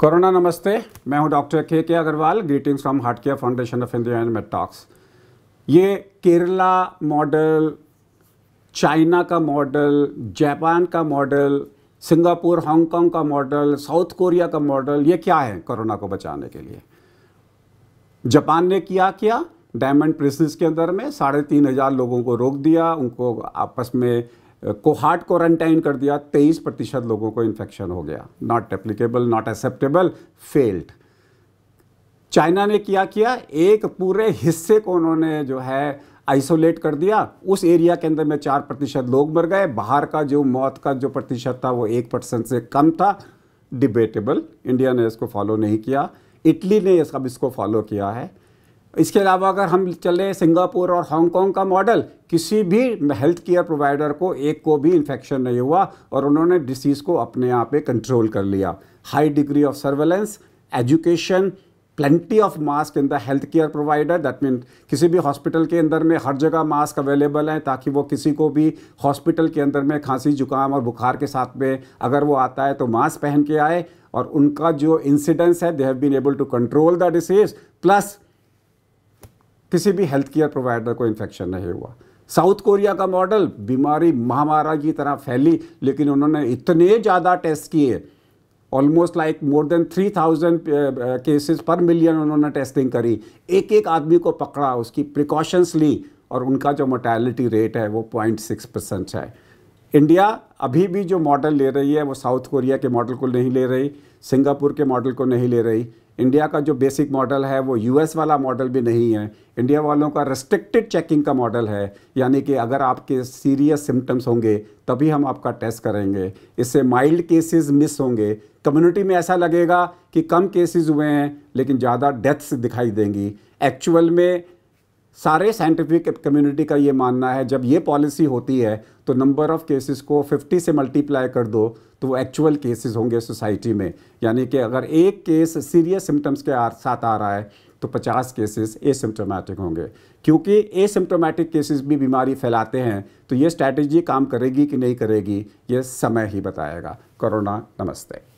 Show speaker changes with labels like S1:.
S1: corona नमस्ते मैं हूं doctor K K Aggarwal greetings from heart care foundation of India and Medtalks ये Kerala model China का मॉडल जापान का मॉडल सिंगापुर हांगकांग का मॉडल साउथ कोरिया का मॉडल ये क्या है कोरोना को बचाने के लिए जापान ने क्या किया डायमंड प्रिंसेस के अंदर में साढ़े तीन हज़ार लोगों को रोक दिया उनको आपस में को हार्ट क्वारंटाइन कर दिया तेईस प्रतिशत लोगों को इन्फेक्शन हो गया not applicable not acceptable failed China ने क्या किया एक पूरे हिस्से को उन्होंने जो है आइसोलेट कर दिया उस एरिया के अंदर में चार प्रतिशत लोग मर गए बाहर का जो मौत का जो प्रतिशत था वो एक परसेंट से कम था डिबेटेबल इंडिया ने इसको फॉलो नहीं किया इटली ने अब इसको फॉलो किया है इसके अलावा अगर हम चले सिंगापुर और हांगकांग का मॉडल किसी भी हेल्थ केयर प्रोवाइडर को एक को भी इन्फेक्शन नहीं हुआ और उन्होंने डिसीज़ को अपने आप पे कंट्रोल कर लिया high degree of surveillance education plenty of mask in the health care provider that mean किसी भी हॉस्पिटल के अंदर में हर जगह मास्क अवेलेबल हैं ताकि वो किसी को भी हॉस्पिटल के अंदर में खांसी जुकाम और बुखार के साथ में अगर वो आता है तो मास्क पहन के आए और उनका जो इंसिडेंस है they have been able to control the disease plus किसी भी हेल्थ केयर प्रोवाइडर को इन्फेक्शन नहीं हुआ साउथ कोरिया का मॉडल बीमारी महामारा की तरह फैली लेकिन उन्होंने इतने ज़्यादा टेस्ट किए almost like more than three thousand cases per million उन्होंने टेस्टिंग करी एक एक आदमी को पकड़ा उसकी प्रिकॉशंस ली और उनका जो मोटेलिटी रेट है वो पॉइंट सिक्स परसेंट है इंडिया अभी भी जो मॉडल ले रही है वो साउथ कोरिया के मॉडल को नहीं ले रही सिंगापुर के मॉडल को नहीं ले रही इंडिया का जो बेसिक मॉडल है वो यूएस वाला मॉडल भी नहीं है इंडिया वालों का रेस्ट्रिक्टेड चेकिंग का मॉडल है यानी कि अगर आपके सीरियस सिम्टम्स होंगे तभी हम आपका टेस्ट करेंगे इससे माइल्ड केसेस मिस होंगे कम्युनिटी में ऐसा लगेगा कि कम केसेस हुए हैं लेकिन ज़्यादा डेथ्स दिखाई देंगी एक्चुअल में सारे साइंटिफिक कम्युनिटी का ये मानना है जब ये पॉलिसी होती है तो नंबर ऑफ़ केसेस को 50 से मल्टीप्लाई कर दो तो वो एक्चुअल केसेस होंगे सोसाइटी में यानी कि अगर एक केस सीरियस सिम्टम्स के आ, साथ आ रहा है तो 50 केसेस एसिम्टोमेटिक होंगे क्योंकि एसिम्टोमेटिक केसेस भी बीमारी फैलाते हैं तो ये स्ट्रैटेजी काम करेगी कि नहीं करेगी ये समय ही बताएगा कोरोना नमस्ते